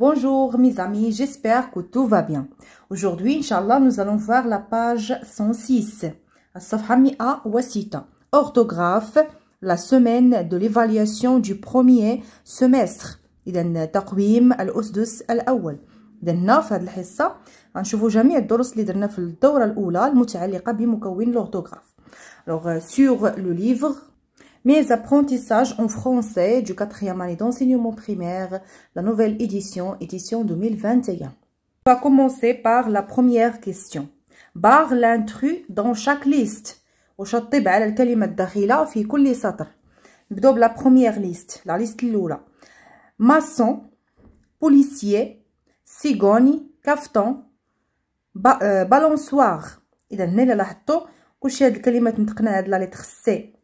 Bonjour mes amis, j'espère que tout va bien. Aujourd'hui, nous allons voir la page 106, la salle 106. Orthographe, la semaine de l'évaluation du premier semestre. cest à al la al awwal. l'évaluation du premier semestre. Dans jami séance, vous verrez tous les cours que nous avons fait dans la première séance, Sur le livre... Mes apprentissages en français du quatrième année d'enseignement primaire, la nouvelle édition, édition 2021. On va commencer par la première question. Barre l'intrus dans chaque liste. au على الكلمة الداخلة في la سطر. نبداو la première liste, la liste cigogne, Maçon, policier, cigogne, cafetan, euh, balançoire. إذا la لاحظتوا كلشي الكلمات de la lettre C.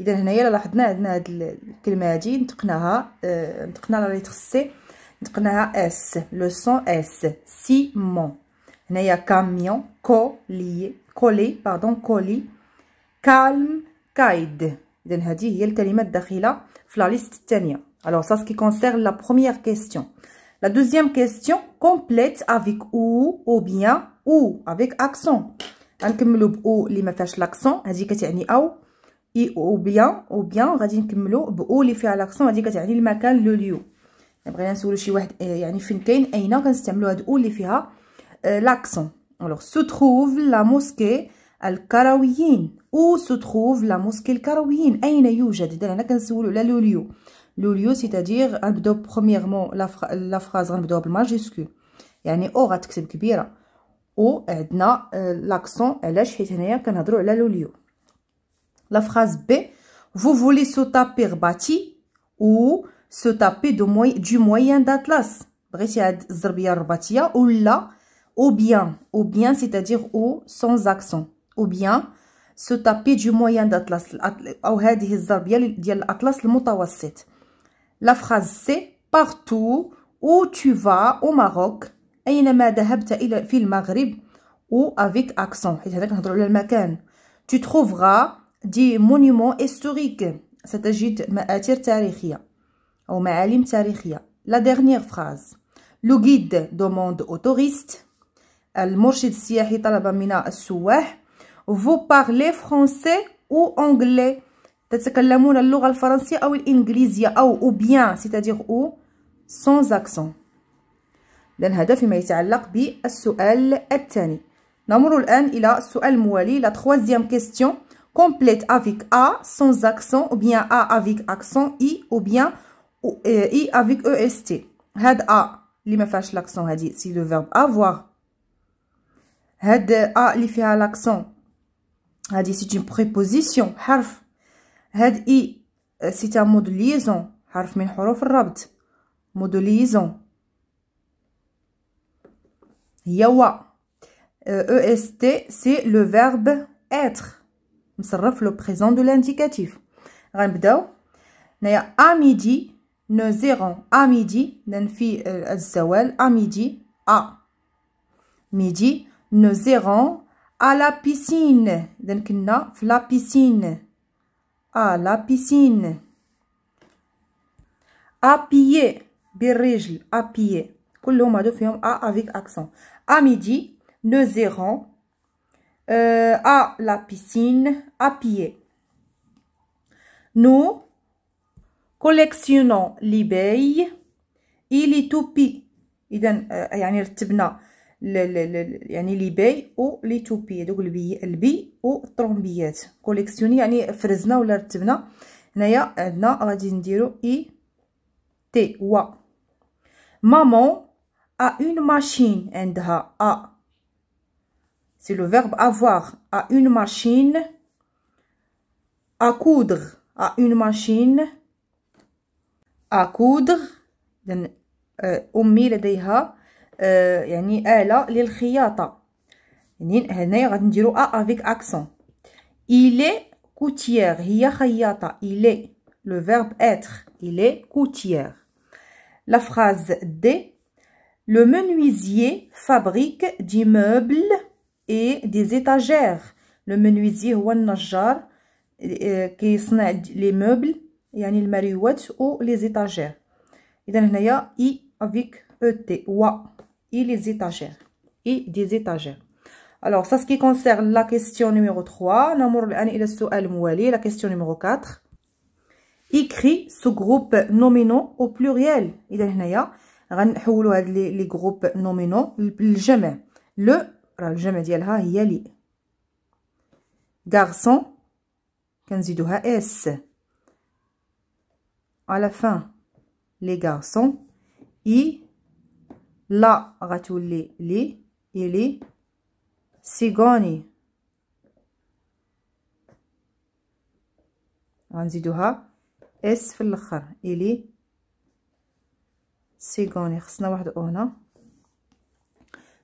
اذا هنايا لاحظنا عندنا هاد الكلمه هادي نتقناها آه، نتقنا لا ليتر سي نتقناها اس لو سون اس سيمون هنايا كاميون كولي كولي باردون كولي كالم كايد اذا هادي هي الكلمه الداخله في لا ليست الثانيه alors ça ce qui concerne la première question la deuxième question complète avec ou ou bien ou avec accent غنكملو بو اللي ما فيهاش لاكسون هادي كتعني او اي او بيان او بيان غادي نكملو باو لي فيها لاكسون هادي كتعني المكان لو ليو بغينا نسولو شي واحد يعني فين كاين اين كنستعملو هاد او لي فيها لاكسون الوغ سو تروف لا موسكي الكرويين او سو تروف لا موسكي الكرويين اين يوجد اذا هنا كنسولو على لو ليو لو ليو سيتادير غنبداو برومييرمون لا فراز غنبداو بالماجيسكول يعني او غتكتب كبيره او عندنا لاكسون علاش حيت هنايا كنهضروا على لو ليو la phrase B, vous voulez se taper bâti ou se taper du moyen d'Atlas. Ou là, ou bien, ou bien, c'est-à-dire ou sans accent. Ou bien, se taper du moyen d'Atlas. La phrase C, partout où tu vas au Maroc, ou avec accent. Tu trouveras دي مونيمون استوريك ستجد مآثر تاريخية أو معالم تاريخية لا ديغنيغ فراز لو غيد دوموند أو توريست المرشد السياحي طلب من السواح فو باغلي فرونسي أو أونجلي تتكلمون اللغة الفرنسية أو الإنجليزية أو أو بيان سيتادير أو سونز أكسون إذن هذا فيما يتعلق بالسؤال الثاني نمر الآن إلى السؤال الموالي لا تخوازيام كيستيون complète avec A sans accent ou bien A avec accent I ou bien euh, I avec EST. Had A, Li me fâche l'accent, c'est le verbe avoir. Had A, il fait l'accent, c'est une préposition, harf. Had I, euh, c'est un mot de liaison, harf min horof rabt, mot de liaison. Yawa. EST, euh, e c'est le verbe être. نصرف le présent de l'indicatif. غنبداو هنايا à midi nous irons à midi Nous allons à midi à midi nous irons à la piscine Nous allons à la piscine à la piscine à pied بالرجل à pied كلهم faire فيهم à avec accent à midi nous irons euh, à la piscine à pied. Nous collectionnons les baies et les toupies. إذا يعني رتبنا يعني لي باي و لي توبي دوك البي البي و الطرومبيات كوليكسيوني يعني فرزنا ولا رتبنا هنايا عندنا غادي نديرو اي تي وا مامون ا اون ماشين عندها ا c'est le verbe avoir à une machine. À coudre à une machine. À coudre. de لديها يعني آلة للخياطة يعني هنايا غادي نديرو أ افيك Il إلي couturière هي خياطة est le verbe être il est coutière ». la phrase D le menuisier fabrique des meubles et des étagères. Le menuisier ou euh, le qui les meubles, les المرايات ou les étagères. y ya I avec ET, wa, i les étagères, et des étagères. Alors, ça, ce qui concerne la question numéro 3, la question numéro 4. écrit ce groupe nominaux au pluriel. Il y a les groupes nominaux, le راه الجمع ديالها هي لي غارسون كنزيدوها اس على فان لي غارسون اي لا غتولي لي الي سيغوني غنزيدوها اس في الاخر الي سيغوني خصنا واحد هنا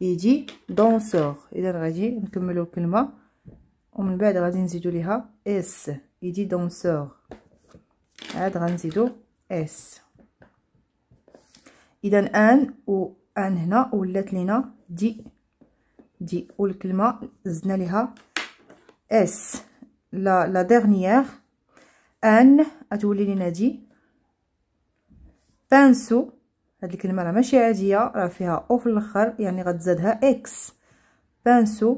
يجي دونسور اذا غادي نكملو كلمه ومن بعد غادي نزيدو ليها اس يجي دونسور عاد غنزيدو اس اذا ان و ان هنا ولات لينا دي دي والكلمه زدنا ليها اس لا لا ديرنيير ان غتولي لينا دي بانسو هاد الكلمه راه ماشي عاديه راه فيها او في الاخر يعني غتزادها اكس بانسو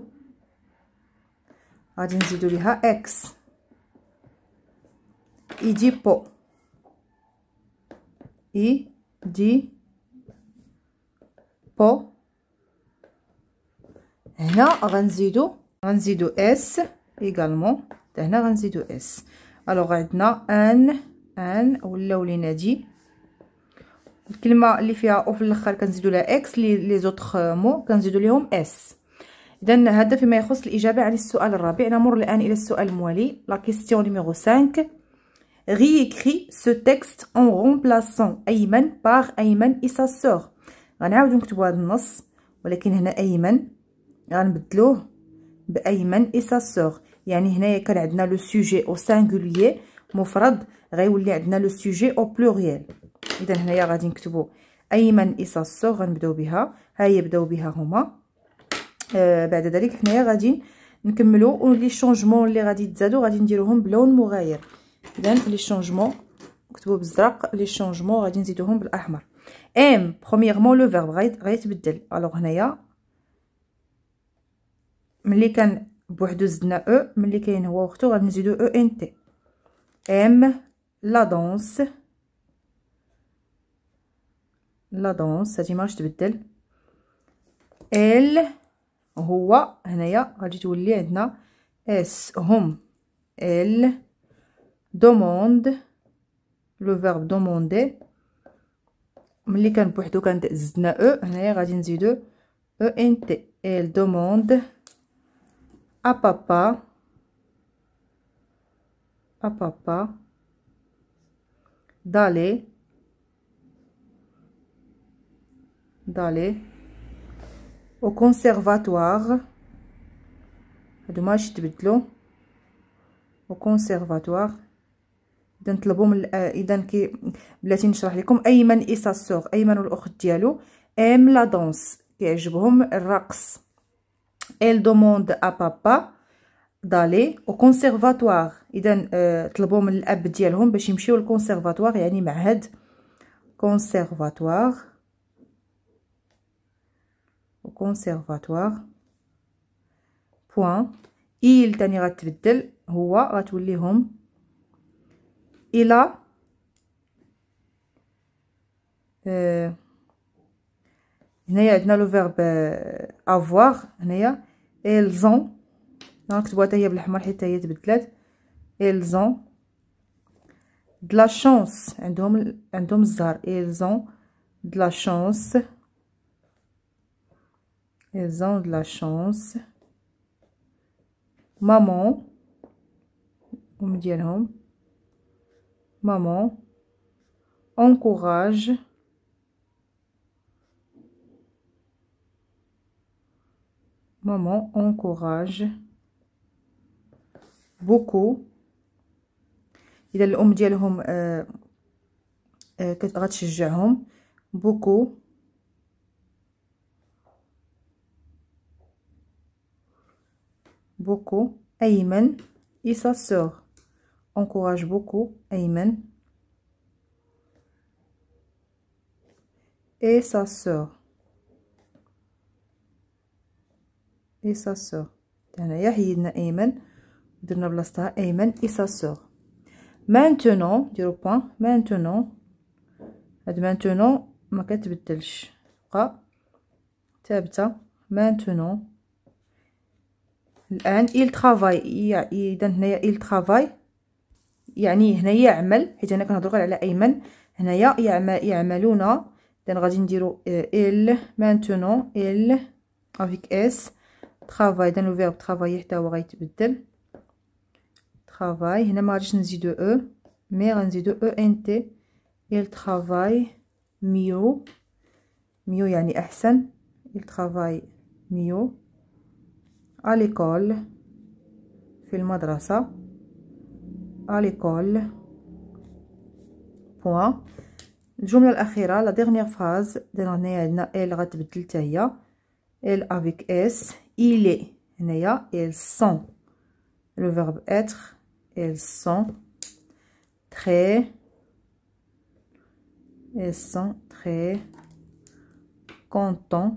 غادي نزيدو ليها اكس دي بو اي دي بو هنا غنزيدو غنزيدو اس ايغالمون حتى هنا غنزيدو اس الوغ عندنا ان ان ولاو لينا دي الكلمه اللي فيها او في الاخر كنزيدو لها اكس لي لي زوتر آه، مو كنزيدو ليهم اس اذا هذا فيما يخص الاجابه على السؤال الرابع نمر الان الى السؤال الموالي لا كيسيون نيميرو 5 réécrit سو تيكست اون رومبلاسون ايمن par ايمن اي ساسور غنعاودو نكتبو هذا النص ولكن هنا ايمن غنبدلوه بايمن اي ساسور يعني هنايا كان عندنا لو سوجي او سينغوليير مفرد غيولي عندنا لو سوجي او بلوريال اذا هنايا غادي نكتبوا ايمن ايصاصو غنبداو بها ها هي بداو بها هما آه بعد ذلك حنايا غادي نكملوا ولي شونجمون اللي غادي تزادوا غادي نديروهم بلون مغاير اذا لي شونجمون نكتبوا بالزرق لي شونجمون غادي نزيدوهم بالاحمر ام بروميرمون لو فيرب غيتبدل الوغ هنايا ملي كان بوحدو زدنا او e، ملي كاين هو وقتو غنزيدو او ان تي ام لا دونس لا دونس هادي ماغاديش تبدل ال هو هنايا غادي تولي عندنا اس هم ال دوموند لو فيرب دوموندي ملي كان بوحدو كان زدنا او e، هنايا غادي نزيدو او ان تي ال دوموند ا بابا ا بابا دالي d'aller au conservatoire هادوما تبدلو او كونسيرفاتوار اذا نطلبوا من آه، اذا كي بلاتي نشرح لكم ايمن ايساسور ايمن والاخت ديالو ام لا دونس كيعجبهم الرقص ال دوموند ا بابا دالي او كونسيرفاتوار اذا آه، طلبوا من الاب ديالهم باش يمشيو للكونسيرفاتوار يعني معهد كونسيرفاتوار كونسيرفاتوار بوان إيل تاني غتبدل هو غتوليهم إلى أه هنايا عندنا لو فيرب افوار هنايا إلزون نكتبوها حتى هي بالحمر حيت هي تبدلات إلزون دلا شونس عندهم عندهم الزهر إلزون دلا شونس Ils ont de la chance. Maman. Maman. Encourage. Maman encourage beaucoup. Il إذا a ديالهم كتبغى تشجعهم beaucoup beaucoup Ayman et sa sœur. Encourage beaucoup Ayman et sa sœur. et sa sœur هنايا حيدنا ايمن درنا بلاصتها ايمن اي sa sœur maintenant ديرو بوين maintenant هاد maintenant ما كتبدلش بقى ثابته maintenant الان il travaille اذا هنايا il travaille يعني هنايا يعمل حيت انا كنهضر غير على ايمن هنايا يعمل يعملون اذا غادي نديرو il maintenant il افيك اس travaille اذا لو فيرب travailler حتى هو غيتبدل travaille هنا ما غاديش نزيدو او e. مي غنزيدو او ان تي il travaille mieux mieux يعني احسن il travaille mieux à l'école في madrasa. à l'école point La l'achira, La dernière phrase de l'année عندنا elle غتبدل حتى هي Elle avec s. il est elle sont le verbe être elles sont très elles sont très contents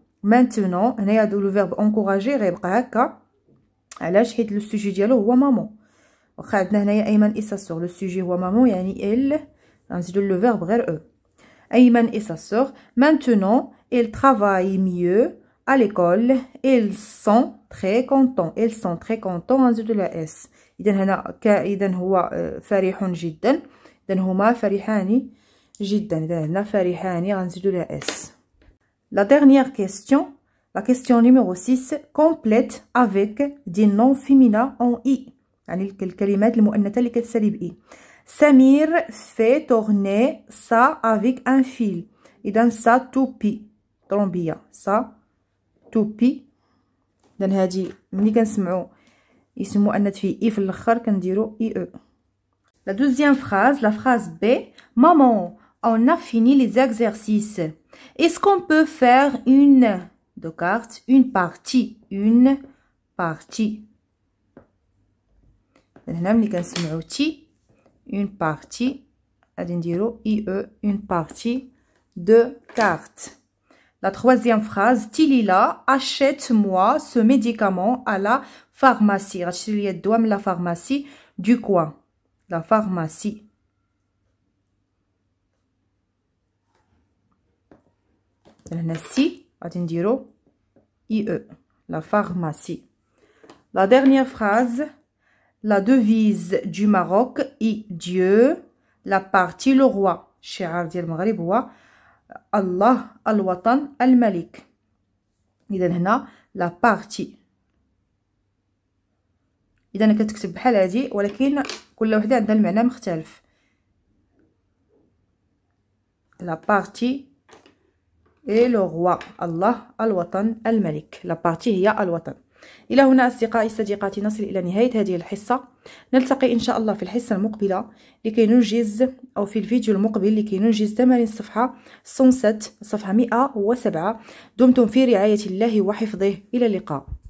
maintenant هنايا لو فيرب انكوراجي غيبقى هكا علاش حيت لو سوجي ديالو هو مامون واخا عندنا هنايا ايمن اي ساسور لو سوجي هو مامون يعني ال غنزيدو لو فيرب غير او ايمن اي ساسور maintenant il travaille mieux à l'école ils sont très contents ils sont très contents غنزيدو لها اس اذا هنا اذا هو فرح جدا اذا هما فرحان جدا اذا هنا فرحان غنزيدو لها اس la dernière question, la question numéro 6, complète avec des noms féminins en I. يعني الكلمات المؤنثة اللي كتسالي i ». Samir fait tourner ça avec un fil. إذا ça toupie. طرومبية ça toupie. إذا هادي ملي كنسمعو اسم مؤنث فيه إي في الآخر كنديرو إي أو. La deuxième phrase, la phrase B. Maman, on a fini les exercices. Est-ce qu'on peut faire une, de cartes, une partie, une partie Une partie. E, une partie de carte. La troisième phrase, Tilila, achète-moi ce médicament à la pharmacie. Rachel la pharmacie du coin. La pharmacie. هنا سي غادي نديرو اي او لا فارماسي لا ديرنيير فراز لا دوفيز دو ماروك اي ديو لا بارتي لو روا الشعار ديال المغرب هو الله الوطن الملك اذا هنا لا بارتي اذا كتكتب بحال هادي ولكن كل وحده عندها المعنى مختلف لا بارتي اي لو روا الله الوطن الملك لا بارتي هي الوطن إلى هنا أصدقائي صديقاتي نصل إلى نهاية هذه الحصة نلتقي إن شاء الله في الحصة المقبلة لكي ننجز أو في الفيديو المقبل لكي ننجز تمارين الصفحة 107 صفحة 107 دمتم في رعاية الله وحفظه إلى اللقاء